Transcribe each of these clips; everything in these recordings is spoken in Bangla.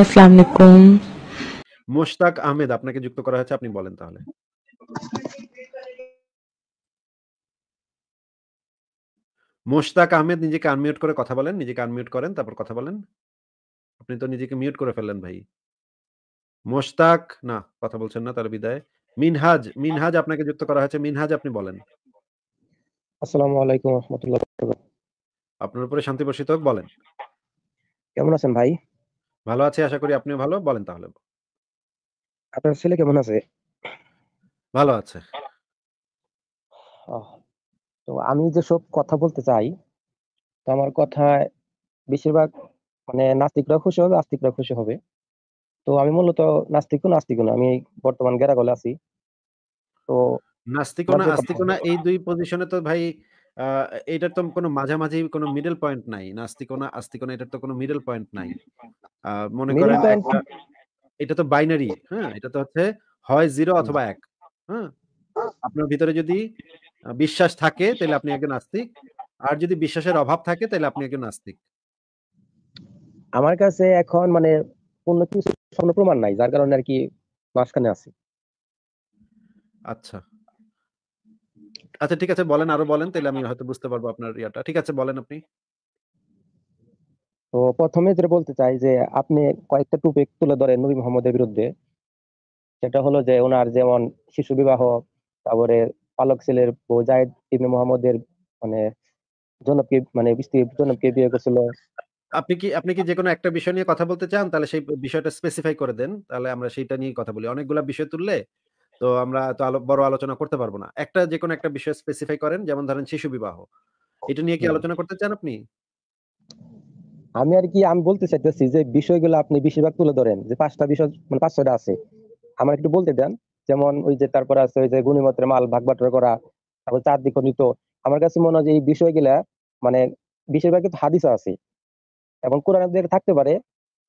আসসালামু আলাইকুম মোশতাক আহমেদ আপনাকে যুক্ত করা হয়েছে আপনি বলেন তাহলে মোশতাক আহমেদ নিজেকে আনমিউট করে কথা বলেন নিজেকে আনমিউট করেন তারপর কথা বলেন আপনি তো নিজেকে মিউট করে ফেললেন ভাই মোশতাক না কথা বলছেন না তার বিদায় মিনহাজ মিনহাজ আপনাকে যুক্ত করা হয়েছে মিনহাজ আপনি বলেন আসসালামু আলাইকুম রাহমাতুল্লাহ আপনার উপরে শান্তি বর্ষিত বলেন কেমন আছেন ভাই ভালো আছি আশা করি আপনি ভালো। বলেন তাহলে। আপনার ছেলে কেমন আছে? ভালো আছে। তো আমি যে সব কথা বলতে চাই, তো আমার কথা বেশিরভাগ মানে নাস্তিকরা খুশি হবে, আস্তিকরা খুশি হবে। তো আমি মূলত নাস্তিক নাস্তিক না। আমি বর্তমান গেরাগলে আছি। তো নাস্তিকও আমার না, যে কথা আস্তিকও না এই দুই পজিশনে তো ভাই এটার তো কোনো মাঝামাঝি কোনো মিডল পয়েন্ট নাই নাস্তিকনা আস্তিকনা এটার তো কোনো মিডল পয়েন্ট নাই মনে করেন এটা তো বাইনারি হ্যাঁ এটা তো হচ্ছে হয় জিরো অথবা এক হ্যাঁ আপনার ভিতরে যদি বিশ্বাস থাকে তাহলে আপনি একজন নাস্তিক আর যদি বিশ্বাসের অভাব থাকে তাহলে আপনি একজন নাস্তিক আমার কাছে এখন মানে কোন কিছু প্রমাণ নাই যার কারণে আর কি মাঝখানে আছি আচ্ছা আচ্ছা ঠিক আছে বলেন আরো বলেন তাহলে আমি হয়তো বুঝতে পারবো আপনার ইয়াটা ঠিক আছে বলেন আপনি তো প্রথমে যেটা বলতে চাই যে আপনি কয়েকটা টপিক তুলে ধরেন নবী মোহাম্মদের বিরুদ্ধে সেটা হলো যে ওনার যেমন শিশু বিবাহ তারপরে পালক ছেলের বউ জায়দ ইবনে মোহাম্মদের মানে জনপ্রিয় মানে জনপ্রিয় বিয়ে করেছিল আপনি কি আপনি কি যে কোনো একটা বিষয় নিয়ে কথা বলতে চান তাহলে সেই বিষয়টা স্পেসিফাই করে দেন তাহলে আমরা সেইটা নিয়ে কথা বলি অনেকগুলো বিষয় তুললে তো আমরা তো বড় আলোচনা করতে পারবো না একটা যে কোনো একটা বিষয় স্পেসিফাই করেন যেমন ধরেন শিশু বিবাহ এটা নিয়ে কি আলোচনা করতে চান আপনি আমি আর কি আমি বলতে চাইতেছি যে বিষয়গুলো আপনি বেশিরভাগ তুলে ধরেন যে পাঁচটা বিষয় মানে পাঁচ ছয়টা আছে আমার একটু বলতে দেন যেমন ওই যে তারপরে আছে ওই যে গুণিমত্রের মাল ভাগ বাটোয়ারা করা তারপর চার দিক নিত আমার কাছে মনে হয় যে এই বিষয়গুলা মানে বেশিরভাগ কিন্তু হাদিস আছে এবং কোরআন থাকতে পারে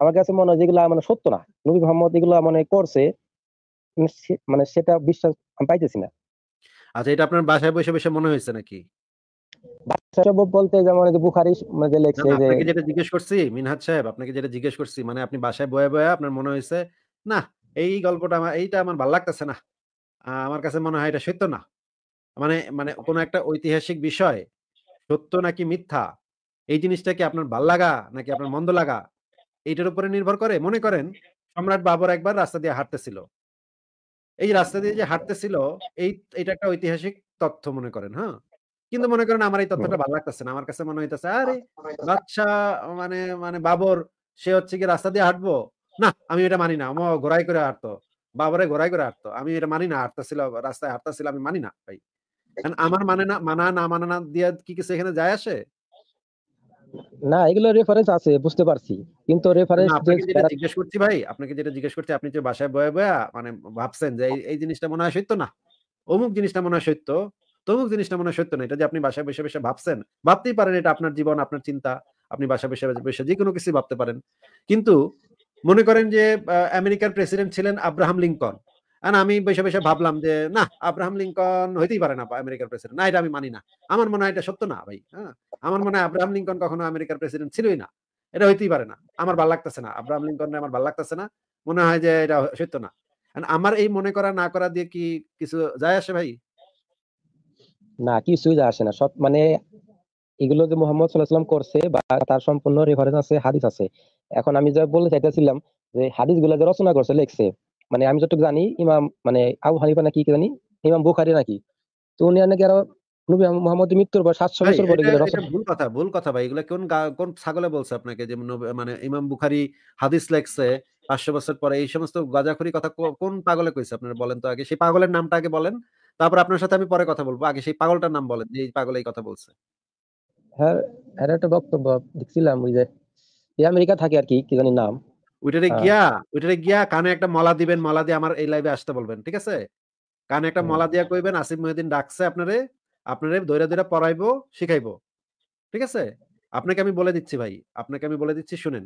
আমার কাছে মনে হয় যেগুলো মানে সত্য না নবী মোহাম্মদ এগুলো মানে করছে মানে সেটা বিশ্বাস পাইতেছি না আচ্ছা এটা আপনার বাসায় বসে বসে মনে হয়েছে নাকি বলতে যেমন বুখারি মানে লেখছে যে যেটা জিজ্ঞেস করছি মিনহাজ সাহেব আপনাকে যেটা জিজ্ঞেস করছি মানে আপনি বাসায় বয়ে বয়ে আপনার মনে হয়েছে না এই গল্পটা আমার এইটা আমার ভালো লাগতেছে না আমার কাছে মনে হয় এটা সত্য না মানে মানে কোনো একটা ঐতিহাসিক বিষয় সত্য নাকি মিথ্যা এই জিনিসটা কি আপনার ভাল লাগা নাকি আপনার মন্দ লাগা এইটার উপরে নির্ভর করে মনে করেন সম্রাট বাবর একবার রাস্তা দিয়ে হাঁটতেছিল এই রাস্তা দিয়ে যে হাঁটতেছিল এই এটা একটা ঐতিহাসিক তথ্য মনে করেন হ্যাঁ কিন্তু মনে করেন আমার এই তথ্যটা ভালো লাগতেছে না আমার কাছে মনে হইতেছে আরে আচ্ছা, বাচ্চা মানে মানে বাবর সে হচ্ছে কি রাস্তা দিয়ে হাঁটবো না আমি এটা মানি না ও ঘোরাই করে হাঁটতো বাবরে ঘোরাই করে হাঁটতো আমি এটা মানি না হাঁটতেছিল রাস্তায় হাঁটতেছিল আমি মানি না ভাই আমার মানে না মানা না মানা না দিয়ে কি কিছু এখানে যায় আসে না এগুলো রেফারেন্স আছে বুঝতে পারছি কিন্তু রেফারেন্স যেটা জিজ্ঞেস করছি ভাই আপনাকে যেটা জিজ্ঞেস করছি আপনি যে বাসায় বয়ে বয়া মানে ভাবছেন যে এই জিনিসটা মনে হয় সত্য না অমুক জিনিসটা মনে হয় সত্য তমুক জিনিসটা মনে হয় সত্য না এটা যে আপনি বাসায় বসে বসে ভাবছেন ভাবতেই পারেন এটা আপনার জীবন আপনার চিন্তা আপনি বাসায় বসে বসে যে কোনো কিছু ভাবতে পারেন কিন্তু মনে করেন যে আমেরিকার প্রেসিডেন্ট ছিলেন আব্রাহাম লিঙ্কন আর আমি বসে বসে ভাবলাম যে না আব্রাহাম লিঙ্কন হইতেই পারে না আমেরিকার প্রেসিডেন্ট না এটা আমি মানি না আমার মনে হয় এটা সত্য না ভাই হ্যাঁ আমার মনে হয় আব্রাহাম লিঙ্কন কখনো আমেরিকার প্রেসিডেন্ট ছিলই না এটা হইতেই পারে না আমার ভাল লাগতেছে না আব্রাহাম লিঙ্কন আমার ভাল লাগতেছে না মনে হয় যে এটা সত্য না আমার এই মনে করা না করা দিয়ে কি কিছু যায় আসে ভাই না কিছুই যায় আসে না সব মানে এগুলো যে মোহাম্মদ সাল্লাহ করছে বা তার সম্পূর্ণ রেফারেন্স আছে হাদিস আছে এখন আমি যা বলতে চাইতেছিলাম যে হাদিস গুলা যে রচনা করছে লেখছে মানে আমি যতটুকু জানি ইমাম মানে আবু হানিফা নাকি কি জানি ইমাম বুখারি নাকি তো উনি নাকি আরো নবী মোহাম্মদ মৃত্যুর পর সাতশো বছর পরে ভুল কথা ভুল কথা ভাই কোন কোন ছাগলে বলছে আপনাকে যে মানে ইমাম বুখারি হাদিস লেখছে পাঁচশো বছর পরে এই সমস্ত গাজাখুরি কথা কোন পাগলে কইছে আপনারা বলেন তো আগে সেই পাগলের নামটা আগে বলেন তারপর আপনার সাথে আমি পরে কথা বলবো আগে সেই পাগলটার নাম বলেন যে এই এই কথা বলছে হ্যাঁ, হ্যাঁ একটা বক্তব্য দেখছিলাম ওই যে আমেরিকা থাকে আর কি কি জানি নাম ওইটারে হ্যাঁ। গিয়া ওইটারে গিয়া কানে একটা মলা দিবেন মলা দিয়ে আমার এই লাইভে আসতে বলবেন ঠিক আছে কানে একটা মলা দিয়া কইবেন আসিফ মহিউদ্দিন ডাকছে আপনারে আপনারে ধৈরা ধৈরা পড়াইবো শিখাইবো ঠিক আছে আপনাকে আমি বলে দিচ্ছি ভাই আপনাকে আমি বলে দিচ্ছি শুনেন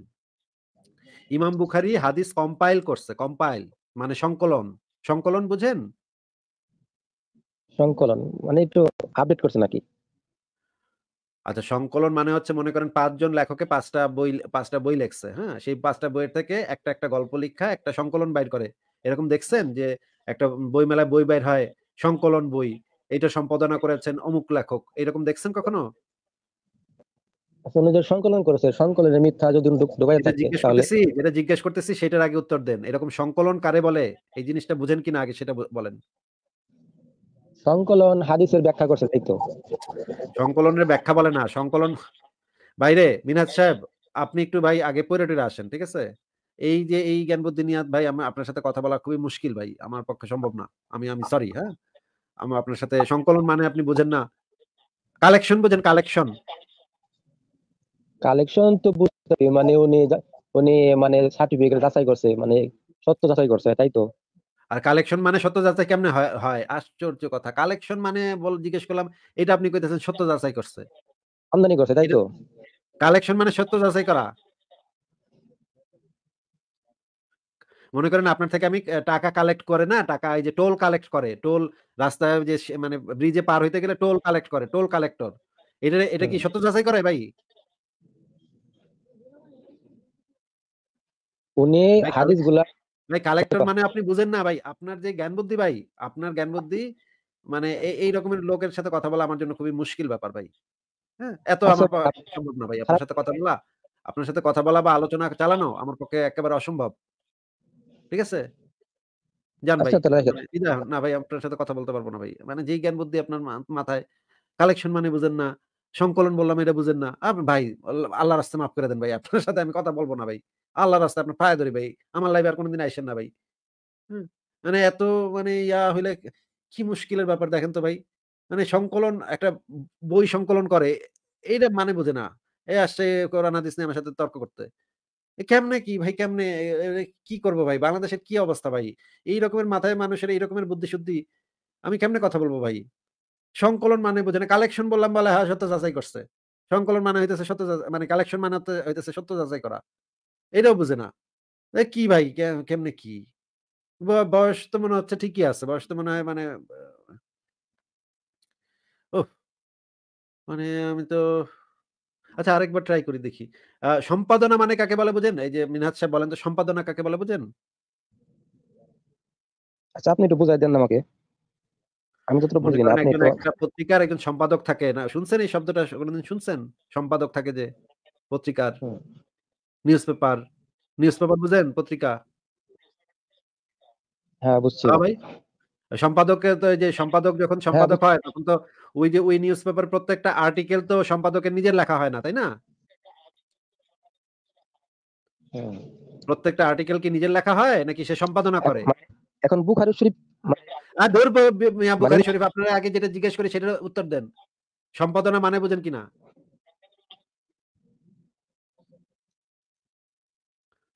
ইমাম বুখারি হাদিস কম্পাইল করছে কম্পাইল মানে সংকলন সংকলন বুঝেন সংকলন মানে একটু আপডেট করছে নাকি আচ্ছা সংকলন মানে হচ্ছে মনে করেন পাঁচজন লেখকে পাঁচটা বই পাঁচটা বই লেখছে হ্যাঁ সেই পাঁচটা বইয়ের থেকে একটা একটা গল্প লিখা একটা সংকলন বাইর করে এরকম দেখছেন যে একটা বই মেলায় বই বাইর হয় সংকলন বই এটা সম্পাদনা করেছেন অমুক লেখক এরকম দেখছেন কখনো সংকলন করেছে সংকলনের মিথ্যা যদি এটা জিজ্ঞেস করতেছি সেটার আগে উত্তর দেন এরকম সংকলন কারে বলে এই জিনিসটা বুঝেন কিনা আগে সেটা বলেন সংকলন হাদিসের ব্যাখ্যা করছে তাই তো সংকলনের ব্যাখ্যা বলে না সংকলন বাইরে মিনাজ সাহেব আপনি একটু ভাই আগে পরে আসেন ঠিক আছে এই যে এই জ্ঞান বুদ্ধি নিয়ে ভাই আমি আপনার সাথে কথা বলা খুবই মুশকিল ভাই আমার পক্ষে সম্ভব না আমি আমি সরি হ্যাঁ আমি আপনার সাথে সংকলন মানে আপনি বুঝেন না কালেকশন বুঝেন কালেকশন কালেকশন তো বুঝতে মানে উনি উনি মানে সার্টিফিকেট যাচাই করছে মানে সত্য যাচাই করছে তাই তো আর কালেকশন মানে সত্য যাচাই কেমনে হয় আশ্চর্য কথা কালেকশন মানে বল জিজ্ঞেস করলাম এটা আপনি কইতেছেন সত্য হ্যাঁ। যাচাই করছে আমদানি করছে তাই তো কালেকশন মানে সত্য যাচাই করা মনে করেন আপনার থেকে আমি টাকা কালেক্ট করে না টাকা এই যে টোল কালেক্ট করে টোল রাস্তায় যে মানে ব্রিজে পার হইতে গেলে টোল কালেক্ট করে টোল কালেক্টর এটা এটা কি সত্য যাচাই করে ভাই উনি হাদিসগুলা ভাই মানে কালেক্টর মানে আপনি বুঝেন না ভাই আপনার যে জ্ঞান বুদ্ধি ভাই আপনার জ্ঞান বুদ্ধি মানে এই রকমের লোকের সাথে কথা বলা আমার জন্য খুবই মুশকিল ব্যাপার ভাই হ্যাঁ এত আমার সম্ভব না ভাই আপনার সাথে কথা বলা আপনার সাথে কথা বলা বা আলোচনা চালানো আমার পক্ষে একেবারে অসম্ভব ঠিক আছে জান ভাই আচ্ছা, মানে না ভাই আপনার সাথে কথা বলতে পারবো না ভাই মানে যেই জ্ঞান বুদ্ধি আপনার মাথায় কালেকশন মানে বুঝেন না সংকলন বললাম এটা বুঝেন না আপনি ভাই আল্লাহ রাস্তা মাফ করে দেন ভাই আপনার সাথে আমি কথা বলবো না ভাই আল্লাহ রাস্তা আপনার পায়ে ধরি ভাই আমার লাইফে আর কোনোদিন আইসেন না ভাই হ্যাঁ মানে এত মানে ইয়া হইলে কি মুশকিলের ব্যাপার দেখেন তো ভাই মানে সংকলন একটা বই সংকলন করে এইটা মানে বোঝে না এই আসছে কোরআন হাদিস আমার সাথে তর্ক করতে কেমনে কি ভাই কেমনে কি করব ভাই বাংলাদেশের কি অবস্থা ভাই এই রকমের মাথায় মানুষের এই রকমের বুদ্ধি শুদ্ধি আমি কেমনে কথা বলবো ভাই সংকলন মানে বোঝে না কালেকশন বললাম বলে হ্যাঁ সত্য যাচাই করছে সংকলন মানে হইতেছে সত্য মানে কালেকশন মানে হইতেছে সত্য যাচাই করা এটাও বুঝে না কি ভাই কেমনে কি বয়স তো মনে হচ্ছে ঠিকই আছে বয়স তো মনে হয় মানে ও মানে আমি তো আচ্ছা আরেকবার ট্রাই করি দেখি সম্পাদনা মানে কাকে বলে বুঝেন এই যে মিনহাজ সাহেব বলেন তো সম্পাদনা কাকে বলে বুঝেন আচ্ছা আপনি একটু বুঝাই দেন আমাকে আমি না আপনি একটা পত্রিকার একজন সম্পাদক থাকে না শুনছেন এই শব্দটা কোনোদিন শুনছেন সম্পাদক থাকে যে পত্রিকার নিউজ পেপার নিউজ পেপার বুঝেন পত্রিকা হ্যাঁ বুঝছি হ্যাঁ ভাই সম্পাদকের তো যে সম্পাদক যখন হ্যাঁ, সম্পাদক হয় তখন তো ওই যে ওই নিউজ পেপার প্রত্যেকটা আর্টিকেল তো সম্পাদকের নিজের লেখা হয় না তাই না প্রত্যেকটা আর্টিকেল কি নিজের লেখা হয় নাকি সে সম্পাদনা করে এখন বুখারি শরীফ মানে আপনারা আগে যেটা জিজ্ঞেস করে সেটার উত্তর দেন সম্পাদনা মানে বোঝেন কিনা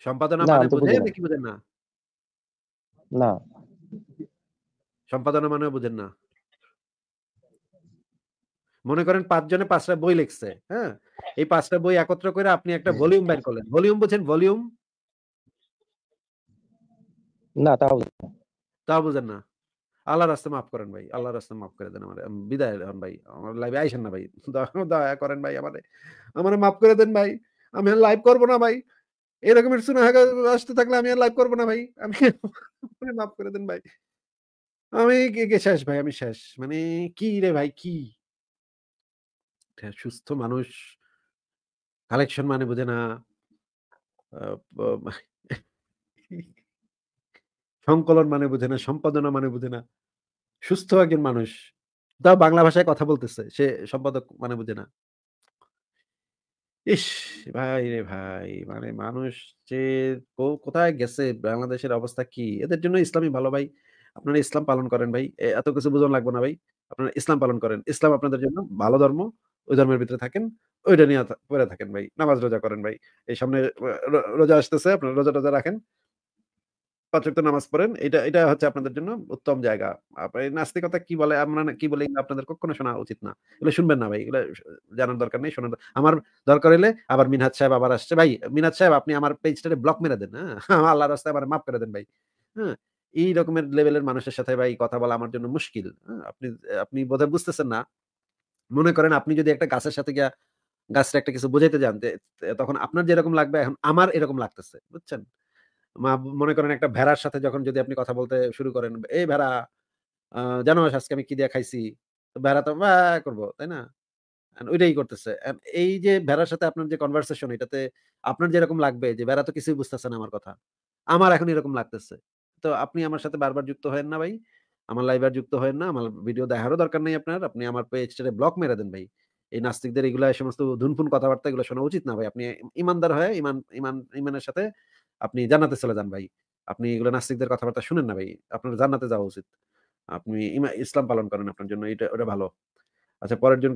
সম্পাদনা মানে বোঝেন বোঝেন না না সম্পাদনা মানে বোঝেন না মনে করেন পাঁচ জনে পাঁচটা বই লিখছে হ্যাঁ এই পাঁচটা বই একত্র করে আপনি একটা ভলিউম বের করলেন ভলিউম বুঝেন ভলিউম না তাও তাও বুঝেন না আল্লাহ রাস্তা মাফ করেন ভাই আল্লাহ রাস্তা মাফ করে দেন আমার বিদায় হন ভাই আমার লাইভে আইসেন না ভাই দয়া করেন ভাই আমারে আমার মাফ করে দেন ভাই আমি আর লাইভ করবো না ভাই এরকম আসতে থাকলে আমি আর লাইভ করবো না ভাই আমি মাফ করে দেন ভাই আমি কে শেষ ভাই আমি শেষ মানে কি রে ভাই কি হ্যাঁ, সুস্থ মানুষ কালেকশন মানে বুঝে না সংকলন মানে বুঝে না সম্পাদনা মানে বুঝে না সুস্থ একজন মানুষ তা বাংলা ভাষায় কথা বলতেছে সে সম্পাদক মানে বুঝে না ইস ভাই রে ভাই মানে মানুষ যে কোথায় গেছে বাংলাদেশের অবস্থা কি এদের জন্য ইসলামই ভালো ভাই আপনারা ইসলাম পালন করেন ভাই এত কিছু বোঝানো লাগবে না ভাই আপনারা ইসলাম পালন করেন ইসলাম আপনাদের জন্য ভালো ধর্ম ওই ধর্মের ভিতরে থাকেন ওইটা নিয়ে পড়ে থাকেন ভাই নামাজ রোজা করেন ভাই এই সামনে রোজা আসতেছে আপনারা রোজা টোজা রাখেন পাঁচক্ত নামাজ পড়েন এটা এটা হচ্ছে আপনাদের জন্য উত্তম জায়গা নাস্তিকতা কি বলে আমরা মানে কি বলে আপনাদের কখনো শোনা উচিত না এগুলো শুনবেন না ভাই এগুলো জানার দরকার নেই শোনার আমার দরকার হলে আবার মিনহাজ সাহেব আবার আসছে ভাই মিনহাজ সাহেব আপনি আমার পেজটাতে ব্লক মেরে দেন হ্যাঁ আল্লাহ রাস্তায় আমার মাফ করে দেন ভাই হ্যাঁ এই রকমের লেভেলের মানুষের সাথে ভাই কথা বলা আমার জন্য মুশকিল হ্যাঁ? আপনি আপনি বোধহয় বুঝতেছেন না মনে করেন আপনি যদি একটা গাছের সাথে গিয়া গাছটা একটা কিছু বোঝাইতে জানতে তখন আপনার যেরকম লাগবে এখন আমার এরকম লাগতেছে বুঝছেন মনে করেন একটা ভেড়ার সাথে যখন যদি আপনি কথা বলতে শুরু করেন এই ভেড়া জানো আজকে আমি কি দিয়ে খাইছি ভেড়া তো বা করবো তাই না ওইটাই করতেছে এই যে ভেড়ার সাথে আপনার যে কনভারসেশন এটাতে আপনার যেরকম লাগবে যে ভেড়া তো কিছুই বুঝতেছে না আমার কথা আমার এখন এরকম লাগতেছে তো আপনি আমার সাথে বারবার যুক্ত হয়েন না ভাই আমার লাইভার যুক্ত হয়েন না আমার ভিডিও দেখারও দরকার নেই আপনার আপনি আমার পেজটারে ব্লক মেরে দেন ভাই এই নাস্তিকদের এগুলো এই সমস্ত ধুনফুন কথাবার্তা এগুলো শোনা উচিত না ভাই আপনি ইমানদার হয় ইমান ইমান ইমানের সাথে আপনি জান্নাতে চলে যান ভাই আপনি এগুলো নাস্তিকদের কথাবার্তা শুনেন না ভাই আপনার জান্নাতে যাওয়া উচিত আপনি ইসলাম পালন করেন আপনার জন্য এটা ওটা ভালো আচ্ছা পরের জন